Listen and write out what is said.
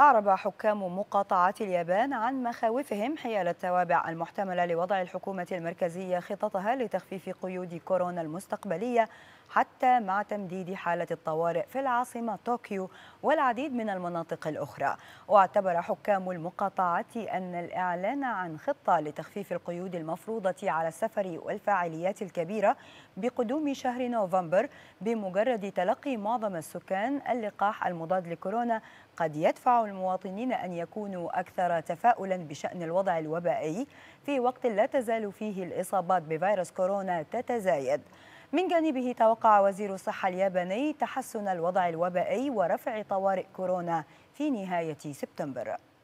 أعرب حكام مقاطعة اليابان عن مخاوفهم حيال التوابع المحتملة لوضع الحكومة المركزية خططها لتخفيف قيود كورونا المستقبلية حتى مع تمديد حالة الطوارئ في العاصمة طوكيو والعديد من المناطق الأخرى واعتبر حكام المقاطعة أن الإعلان عن خطة لتخفيف القيود المفروضة على السفر والفاعليات الكبيرة بقدوم شهر نوفمبر بمجرد تلقي معظم السكان اللقاح المضاد لكورونا قد يدفع المواطنين أن يكونوا أكثر تفاؤلا بشأن الوضع الوبائي في وقت لا تزال فيه الإصابات بفيروس كورونا تتزايد من جانبه توقع وزير الصحة الياباني تحسن الوضع الوبائي ورفع طوارئ كورونا في نهاية سبتمبر